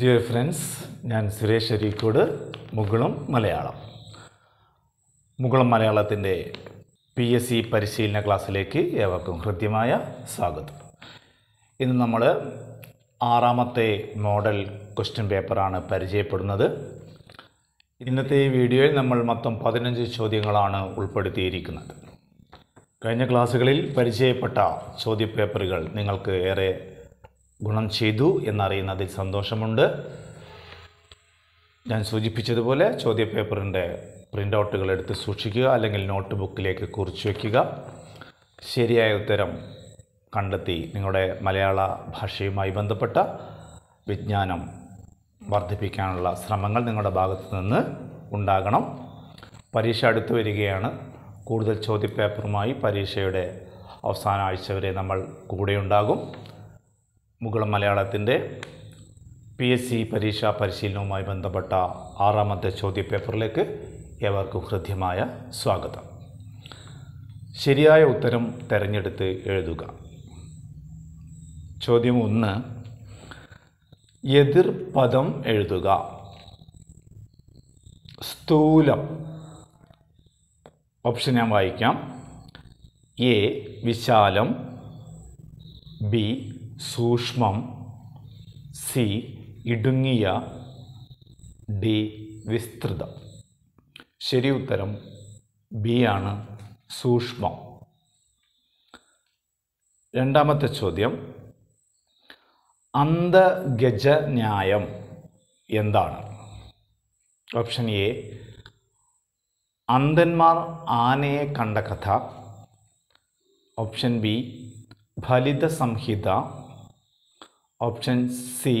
dear friends ഞാൻ സുരേഷ് അരീക്കോട് മുകളും മലയാളം മുകളും മലയാളത്തിൻ്റെ P S C പരിശീലന ക്ലാസ്സിലേക്ക് ഏവർക്കും ഹൃദ്യമായ സ്വാഗതം ഇന്ന് നമ്മൾ ആറാമത്തെ മോഡൽ ക്വസ്റ്റ്യൻ പേപ്പറാണ് പരിചയപ്പെടുന്നത് ഇന്നത്തെ ഈ വീഡിയോയിൽ നമ്മൾ മൊത്തം പതിനഞ്ച് ചോദ്യങ്ങളാണ് ഉൾപ്പെടുത്തിയിരിക്കുന്നത് കഴിഞ്ഞ ക്ലാസ്സുകളിൽ പരിചയപ്പെട്ട ചോദ്യപേപ്പറുകൾ നിങ്ങൾക്ക് ഏറെ ഗുണം ചെയ്തു എന്നറിയുന്നതിൽ സന്തോഷമുണ്ട് ഞാൻ സൂചിപ്പിച്ചതുപോലെ ചോദ്യപേപ്പറിൻ്റെ ഔട്ടുകൾ എടുത്ത് സൂക്ഷിക്കുക അല്ലെങ്കിൽ നോട്ട് ബുക്കിലേക്ക് കുറിച്ച് വയ്ക്കുക ശരിയായ ഉത്തരം കണ്ടെത്തി നിങ്ങളുടെ മലയാള ഭാഷയുമായി ബന്ധപ്പെട്ട വിജ്ഞാനം വർദ്ധിപ്പിക്കാനുള്ള ശ്രമങ്ങൾ നിങ്ങളുടെ ഭാഗത്തു നിന്ന് ഉണ്ടാകണം പരീക്ഷ അടുത്തു വരികയാണ് കൂടുതൽ ചോദ്യപേപ്പറുമായി പരീക്ഷയുടെ അവസാന ആഴ്ച വരെ നമ്മൾ കൂടെയുണ്ടാകും മുകളം മലയാളത്തിൻ്റെ പി എസ് സി പരീക്ഷാ പരിശീലനവുമായി ബന്ധപ്പെട്ട ആറാമത്തെ ചോദ്യപേപ്പറിലേക്ക് ഏവർക്കും ഹൃദ്യമായ സ്വാഗതം ശരിയായ ഉത്തരം തിരഞ്ഞെടുത്ത് എഴുതുക ചോദ്യം ഒന്ന് എതിർ പദം എഴുതുക സ്ഥൂലം ഓപ്ഷൻ ഞാൻ വായിക്കാം എ വിശാലം ബി സൂക്ഷ്മം സി ഇടുങ്ങിയ ഡി വിസ്തൃതം ശരി ഉത്തരം ബി ആണ് സൂക്ഷ്മം രണ്ടാമത്തെ ചോദ്യം അന്തഗജ ന്യായം എന്താണ് ഓപ്ഷൻ എ അന്ധന്മാർ ആനയെ കണ്ട കഥ ഓപ്ഷൻ ബി ഫലിത സംഹിത ഓപ്ഷൻ സി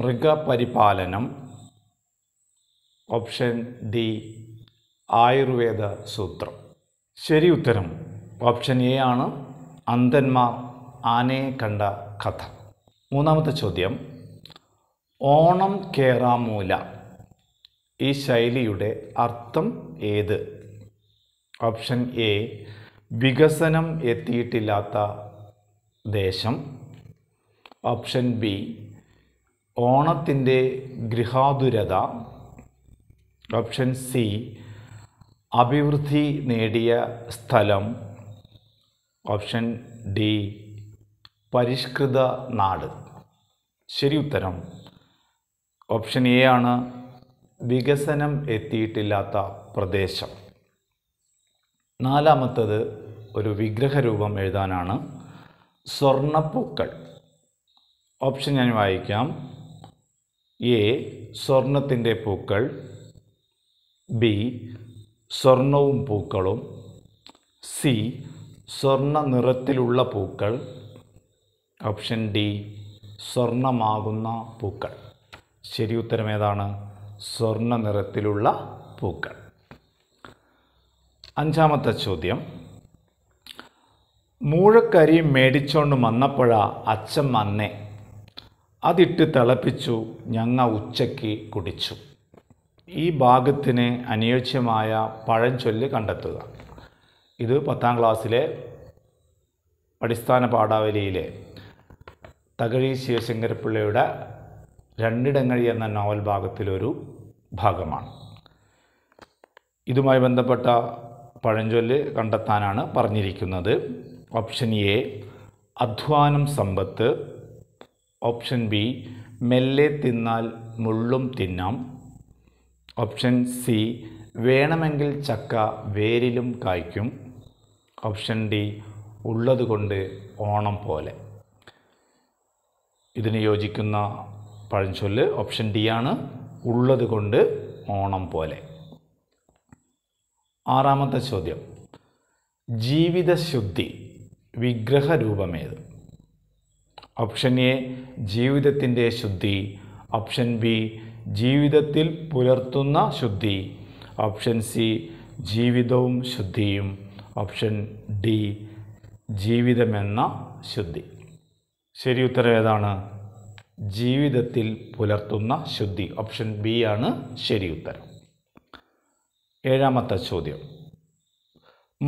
മൃഗപരിപാലനം ഓപ്ഷൻ ഡി ആയുർവേദ സൂത്രം ശരി ഉത്തരം ഓപ്ഷൻ എ ആണ് അന്ധന്മാർ ആനയെ കണ്ട കഥ മൂന്നാമത്തെ ചോദ്യം ഓണം കേറാമൂല ഈ ശൈലിയുടെ അർത്ഥം ഏത് ഓപ്ഷൻ എ വികസനം എത്തിയിട്ടില്ലാത്ത ദേശം ഓപ്ഷൻ ബി ഓണത്തിൻ്റെ ഗൃഹാതുരത ഓപ്ഷൻ സി അഭിവൃദ്ധി നേടിയ സ്ഥലം ഓപ്ഷൻ ഡി പരിഷ്കൃത നാട് ശരി ഉത്തരം ഓപ്ഷൻ എ ആണ് വികസനം എത്തിയിട്ടില്ലാത്ത പ്രദേശം നാലാമത്തത് ഒരു വിഗ്രഹരൂപം എഴുതാനാണ് സ്വർണ്ണപ്പൂക്കൾ ഓപ്ഷൻ ഞാൻ വായിക്കാം എ സ്വർണത്തിൻ്റെ പൂക്കൾ ബി സ്വർണവും പൂക്കളും സി സ്വർണ നിറത്തിലുള്ള പൂക്കൾ ഓപ്ഷൻ ഡി സ്വർണമാകുന്ന പൂക്കൾ ശരി ഉത്തരം ഏതാണ് സ്വർണ നിറത്തിലുള്ള പൂക്കൾ അഞ്ചാമത്തെ ചോദ്യം മൂഴക്കരി മേടിച്ചോണ്ട് വന്നപ്പോഴാ അച്ഛൻ അന്നേ അതിട്ട് തിളപ്പിച്ചു ഞങ്ങ ഉച്ചയ്ക്ക് കുടിച്ചു ഈ ഭാഗത്തിന് അനുയോജ്യമായ പഴഞ്ചൊല്ല് കണ്ടെത്തുക ഇത് പത്താം ക്ലാസ്സിലെ അടിസ്ഥാന പാഠാവലിയിലെ തകഴി ശിവശങ്കരപ്പിള്ളയുടെ രണ്ടിടങ്ങഴി എന്ന നോവൽ ഭാഗത്തിലൊരു ഭാഗമാണ് ഇതുമായി ബന്ധപ്പെട്ട പഴഞ്ചൊല്ല് കണ്ടെത്താനാണ് പറഞ്ഞിരിക്കുന്നത് ഓപ്ഷൻ എ അധ്വാനം സമ്പത്ത് ഓപ്ഷൻ ബി മെല്ലെ തിന്നാൽ മുള്ളും തിന്നാം ഓപ്ഷൻ സി വേണമെങ്കിൽ ചക്ക വേരിലും കായ്ക്കും ഓപ്ഷൻ ഡി ഉള്ളതുകൊണ്ട് ഓണം പോലെ ഇതിന് യോജിക്കുന്ന പഴഞ്ചൊല്ല് ഓപ്ഷൻ ഡി ആണ് ഉള്ളതുകൊണ്ട് ഓണം പോലെ ആറാമത്തെ ചോദ്യം ജീവിതശുദ്ധി വിഗ്രഹരൂപമേത് ഓപ്ഷൻ എ ജീവിതത്തിൻ്റെ ശുദ്ധി ഓപ്ഷൻ ബി ജീവിതത്തിൽ പുലർത്തുന്ന ശുദ്ധി ഓപ്ഷൻ സി ജീവിതവും ശുദ്ധിയും ഓപ്ഷൻ ഡി ജീവിതമെന്ന ശുദ്ധി ശരി ഉത്തരം ഏതാണ് ജീവിതത്തിൽ പുലർത്തുന്ന ശുദ്ധി ഓപ്ഷൻ ബി ആണ് ശരി ഉത്തരം ഏഴാമത്തെ ചോദ്യം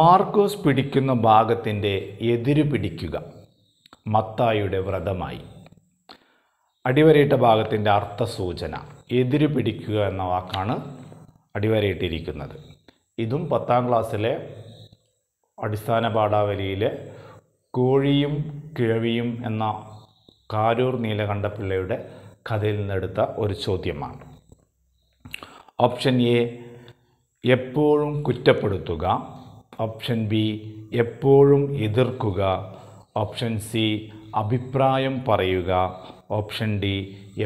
മാർക്കോസ് പിടിക്കുന്ന ഭാഗത്തിൻ്റെ എതിര് പിടിക്കുക മത്തായുടെ വ്രതമായി അടിവരയിട്ട ഭാഗത്തിൻ്റെ അർത്ഥസൂചന എതിര് പിടിക്കുക എന്ന വാക്കാണ് അടിവരയിട്ടിരിക്കുന്നത് ഇതും പത്താം ക്ലാസ്സിലെ അടിസ്ഥാന പാഠാവലിയിലെ കോഴിയും കിഴവിയും എന്ന കാരൂർ നീലകണ്ഠപിള്ളയുടെ കഥയിൽ നിന്നെടുത്ത ഒരു ചോദ്യമാണ് ഓപ്ഷൻ എ എപ്പോഴും കുറ്റപ്പെടുത്തുക ഓപ്ഷൻ ബി എപ്പോഴും എതിർക്കുക ഓപ്ഷൻ സി അഭിപ്രായം പറയുക ഓപ്ഷൻ ഡി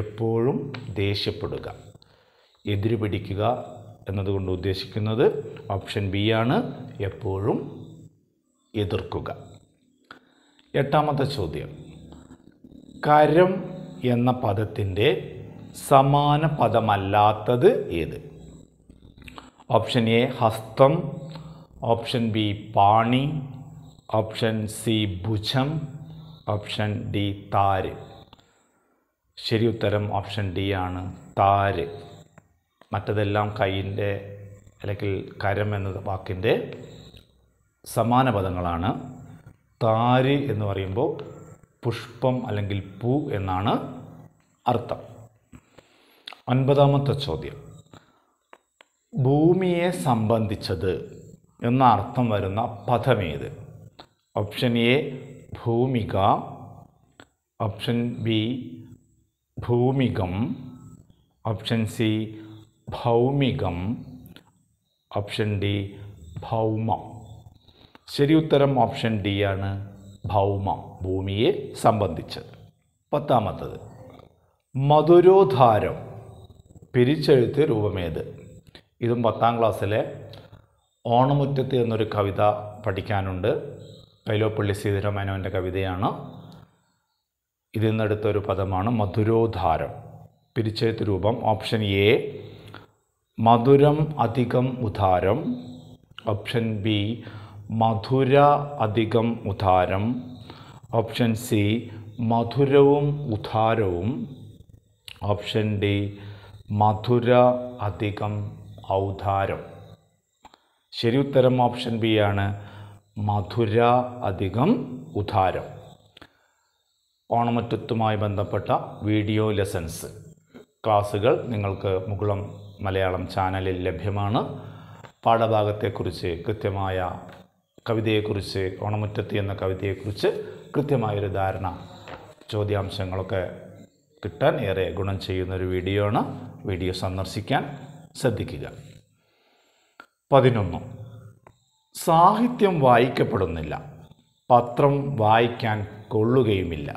എപ്പോഴും ദേഷ്യപ്പെടുക പിടിക്കുക എന്നതുകൊണ്ട് ഉദ്ദേശിക്കുന്നത് ഓപ്ഷൻ ബി ആണ് എപ്പോഴും എതിർക്കുക എട്ടാമത്തെ ചോദ്യം കരം എന്ന പദത്തിൻ്റെ സമാന പദമല്ലാത്തത് ഏത് ഓപ്ഷൻ എ ഹസ്തം ഓപ്ഷൻ ബി പാണി ഓപ്ഷൻ സി ഭുജം ഓപ്ഷൻ ഡി താര് ശരി ഉത്തരം ഓപ്ഷൻ ഡി ആണ് താര് മറ്റതെല്ലാം കൈയിൻ്റെ അല്ലെങ്കിൽ കരം എന്ന വാക്കിൻ്റെ സമാന പദങ്ങളാണ് താര് എന്ന് പറയുമ്പോൾ പുഷ്പം അല്ലെങ്കിൽ പൂ എന്നാണ് അർത്ഥം ഒൻപതാമത്തെ ചോദ്യം ഭൂമിയെ സംബന്ധിച്ചത് എന്ന അർത്ഥം വരുന്ന പദമേത് ഓപ്ഷൻ എ ഭൂമിക ഓപ്ഷൻ ബി ഭൂമികം ഓപ്ഷൻ സി ഭൗമികം ഓപ്ഷൻ ഡി ഭൗമം ശരി ഉത്തരം ഓപ്ഷൻ ഡി ആണ് ഭൗമം ഭൂമിയെ സംബന്ധിച്ചത് പത്താമത്തത് മധുരോധാരം പിരിച്ചെഴുത്ത് രൂപമേത് ഇതും പത്താം ക്ലാസ്സിലെ ഓണമുറ്റത്ത് എന്നൊരു കവിത പഠിക്കാനുണ്ട് വൈലോപ്പള്ളി സീതരാമേനോൻ്റെ കവിതയാണ് ഇതിൽ നിന്നെടുത്തൊരു പദമാണ് മധുരോധാരം പിരിച്ചെഴുത്ത് രൂപം ഓപ്ഷൻ എ മധുരം അധികം ഉദാരം ഓപ്ഷൻ ബി മധുര അധികം ഉദാരം ഓപ്ഷൻ സി മധുരവും ഉദാരവും ഓപ്ഷൻ ഡി മധുര അധികം ഔദാരം ശരി ഉത്തരം ഓപ്ഷൻ ബി ആണ് മധുര അധികം ഉദാരം ഓണമറ്റത്തുമായി ബന്ധപ്പെട്ട വീഡിയോ ലെസൺസ് ക്ലാസ്സുകൾ നിങ്ങൾക്ക് മുകുളം മലയാളം ചാനലിൽ ലഭ്യമാണ് പാഠഭാഗത്തെക്കുറിച്ച് കൃത്യമായ കവിതയെക്കുറിച്ച് ഓണമുറ്റത്ത് എന്ന കവിതയെക്കുറിച്ച് കൃത്യമായൊരു ധാരണ ചോദ്യാംശങ്ങളൊക്കെ കിട്ടാൻ ഏറെ ഗുണം ചെയ്യുന്നൊരു വീഡിയോ ആണ് വീഡിയോ സന്ദർശിക്കാൻ ശ്രദ്ധിക്കുക പതിനൊന്നും സാഹിത്യം വായിക്കപ്പെടുന്നില്ല പത്രം വായിക്കാൻ കൊള്ളുകയുമില്ല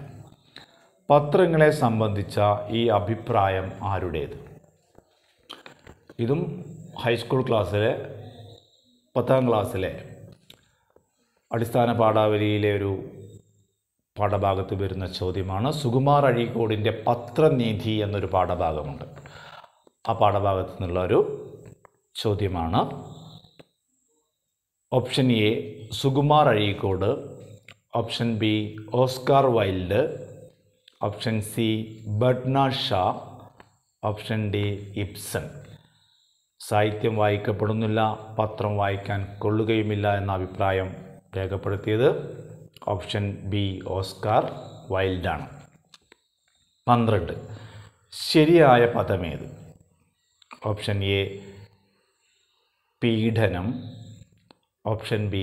പത്രങ്ങളെ സംബന്ധിച്ച ഈ അഭിപ്രായം ആരുടേത് ഇതും ഹൈസ്കൂൾ ക്ലാസ്സിലെ പത്താം ക്ലാസ്സിലെ അടിസ്ഥാന പാഠാവലിയിലെ ഒരു പാഠഭാഗത്ത് വരുന്ന ചോദ്യമാണ് സുകുമാർ അഴീക്കോടിൻ്റെ പത്രനീതി എന്നൊരു പാഠഭാഗമുണ്ട് ആ പാഠഭാഗത്തു നിന്നുള്ള ഒരു ചോദ്യമാണ് option A Sukumar Azhikode option B Oscar Wilde option C ബഡ്ന ഷാ ഓപ്ഷൻ ഡി ഇപ്സൺ സാഹിത്യം വായിക്കപ്പെടുന്നില്ല പത്രം വായിക്കാൻ കൊള്ളുകയുമില്ല എന്ന അഭിപ്രായം രേഖപ്പെടുത്തിയത് ഓപ്ഷൻ ബി ഓസ്കാർ വൈൽഡാണ് പന്ത്രണ്ട് ശരിയായ പദമേത് ഓപ്ഷൻ എ പീഡനം ഓപ്ഷൻ ബി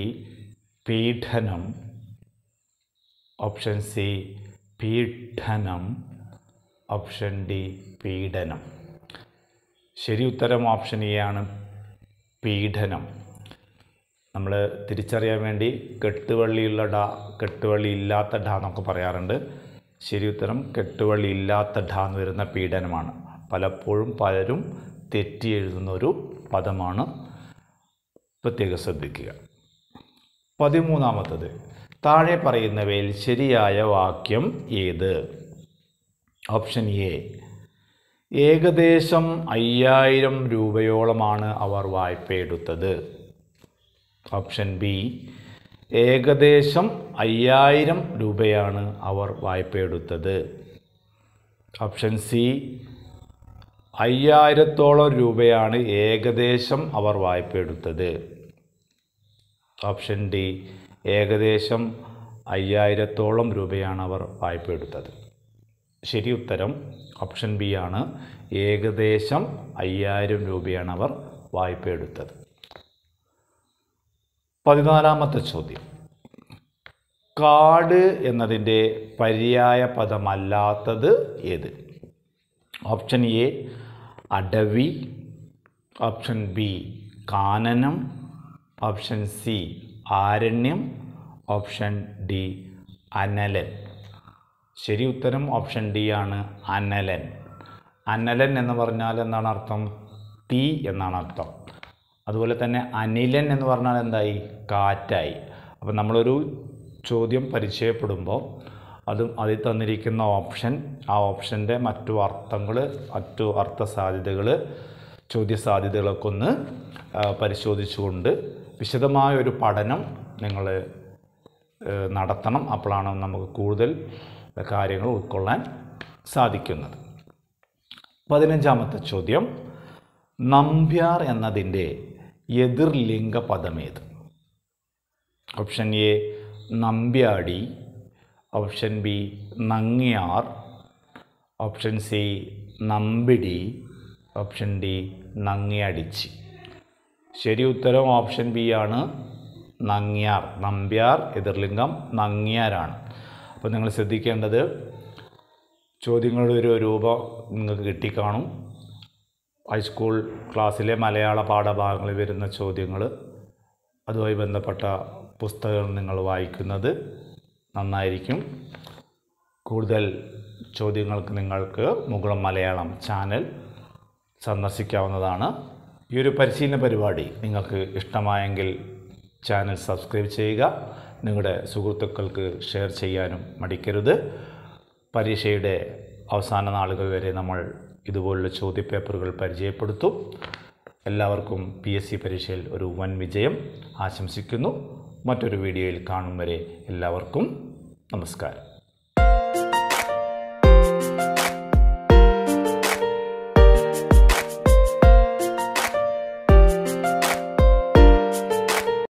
പീഠനം ഓപ്ഷൻ സി പീഠനം ഓപ്ഷൻ ഡി പീഡനം ശരി ഉത്തരം ഓപ്ഷൻ എ ആണ് പീഡനം നമ്മൾ തിരിച്ചറിയാൻ വേണ്ടി കെട്ടുവള്ളിയുള്ള ഡ കെട്ടുവള്ളി ഇല്ലാത്ത ഡ എന്നൊക്കെ പറയാറുണ്ട് ശരി ഉത്തരം കെട്ടുവള്ളി ഇല്ലാത്ത ഡ എന്ന് വരുന്ന പീഡനമാണ് പലപ്പോഴും പലരും തെറ്റി എഴുതുന്ന ഒരു പദമാണ് പ്രത്യേകം ശ്രദ്ധിക്കുക പതിമൂന്നാമത്തത് താഴെ പറയുന്നവയിൽ ശരിയായ വാക്യം ഏത് ഓപ്ഷൻ എ ഏകദേശം അയ്യായിരം രൂപയോളമാണ് അവർ വായ്പയെടുത്തത് ഓപ്ഷൻ ബി ഏകദേശം അയ്യായിരം രൂപയാണ് അവർ വായ്പയെടുത്തത് ഓപ്ഷൻ സി അയ്യായിരത്തോളം രൂപയാണ് ഏകദേശം അവർ വായ്പയെടുത്തത് ഓപ്ഷൻ ഡി ഏകദേശം അയ്യായിരത്തോളം രൂപയാണ് അവർ വായ്പ എടുത്തത് ശരി ഉത്തരം ഓപ്ഷൻ ബി ആണ് ഏകദേശം അയ്യായിരം രൂപയാണ് അവർ വായ്പ എടുത്തത് പതിനാലാമത്തെ ചോദ്യം കാട് എന്നതിൻ്റെ പര്യായ പദമല്ലാത്തത് ഏത് ഓപ്ഷൻ എ അടവി ഓപ്ഷൻ ബി കാനനം ഓപ്ഷൻ സി ആരണ്യം ഓപ്ഷൻ ഡി അനലൻ ശരി ഉത്തരം ഓപ്ഷൻ ഡി ആണ് അനലൻ അനലൻ എന്ന് പറഞ്ഞാൽ എന്താണ് അർത്ഥം തീ എന്നാണ് അർത്ഥം അതുപോലെ തന്നെ അനിലൻ എന്ന് പറഞ്ഞാൽ എന്തായി കാറ്റായി അപ്പം നമ്മളൊരു ചോദ്യം പരിചയപ്പെടുമ്പോൾ അതും അതിൽ തന്നിരിക്കുന്ന ഓപ്ഷൻ ആ ഓപ്ഷൻ്റെ മറ്റു അർത്ഥങ്ങൾ മറ്റു അർത്ഥ സാധ്യതകൾ ചോദ്യ സാധ്യതകളൊക്കെ ഒന്ന് പരിശോധിച്ചുകൊണ്ട് വിശദമായ ഒരു പഠനം നിങ്ങൾ നടത്തണം അപ്പോഴാണ് നമുക്ക് കൂടുതൽ കാര്യങ്ങൾ ഉൾക്കൊള്ളാൻ സാധിക്കുന്നത് പതിനഞ്ചാമത്തെ ചോദ്യം നമ്പ്യാർ എന്നതിൻ്റെ എതിർലിംഗ പദമേത് ഓപ്ഷൻ എ നമ്പ്യാടി ഓപ്ഷൻ ബി നങ്ങിയാർ ഓപ്ഷൻ സി നമ്പിടി ഓപ്ഷൻ ഡി നങ്ങിയടിച്ചി ശരി ഉത്തരം ഓപ്ഷൻ ബി ആണ് നങ്ങ്യാർ നമ്പ്യാർ എതിർലിംഗം നങ്ങ്യാരാണ് അപ്പോൾ നിങ്ങൾ ശ്രദ്ധിക്കേണ്ടത് ചോദ്യങ്ങളുടെ ഒരു രൂപം നിങ്ങൾക്ക് കിട്ടിക്കാണും ഹൈസ്കൂൾ ക്ലാസ്സിലെ മലയാള പാഠഭാഗങ്ങളിൽ വരുന്ന ചോദ്യങ്ങൾ അതുമായി ബന്ധപ്പെട്ട പുസ്തകങ്ങൾ നിങ്ങൾ വായിക്കുന്നത് നന്നായിരിക്കും കൂടുതൽ ചോദ്യങ്ങൾക്ക് നിങ്ങൾക്ക് മുകുളം മലയാളം ചാനൽ സന്ദർശിക്കാവുന്നതാണ് ഈ ഒരു പരിശീലന പരിപാടി നിങ്ങൾക്ക് ഇഷ്ടമായെങ്കിൽ ചാനൽ സബ്സ്ക്രൈബ് ചെയ്യുക നിങ്ങളുടെ സുഹൃത്തുക്കൾക്ക് ഷെയർ ചെയ്യാനും മടിക്കരുത് പരീക്ഷയുടെ അവസാന നാളുകൾ വരെ നമ്മൾ ഇതുപോലുള്ള ചോദ്യപേപ്പറുകൾ പരിചയപ്പെടുത്തും എല്ലാവർക്കും പി എസ് സി പരീക്ഷയിൽ ഒരു വൻ വിജയം ആശംസിക്കുന്നു മറ്റൊരു വീഡിയോയിൽ കാണും വരെ എല്ലാവർക്കും നമസ്കാരം